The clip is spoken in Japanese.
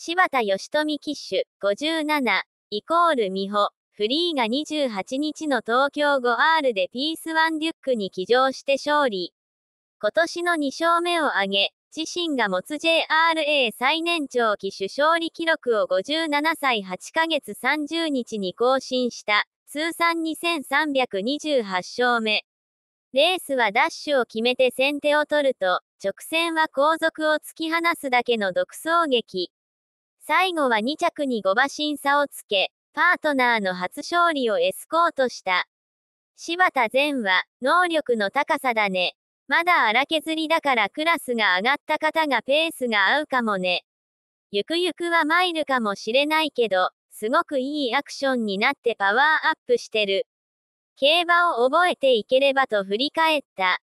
柴田義富騎手57、イコール美穂、フリーが28日の東京 5R でピースワンデュックに騎乗して勝利。今年の2勝目を挙げ、自身が持つ JRA 最年長騎手勝利記録を57歳8ヶ月30日に更新した、通算2328勝目。レースはダッシュを決めて先手を取ると、直線は後続を突き放すだけの独走劇。最後は2着に5馬身差をつけ、パートナーの初勝利をエスコートした。柴田善は、能力の高さだね。まだ荒削りだからクラスが上がった方がペースが合うかもね。ゆくゆくはマイルかもしれないけど、すごくいいアクションになってパワーアップしてる。競馬を覚えていければと振り返った。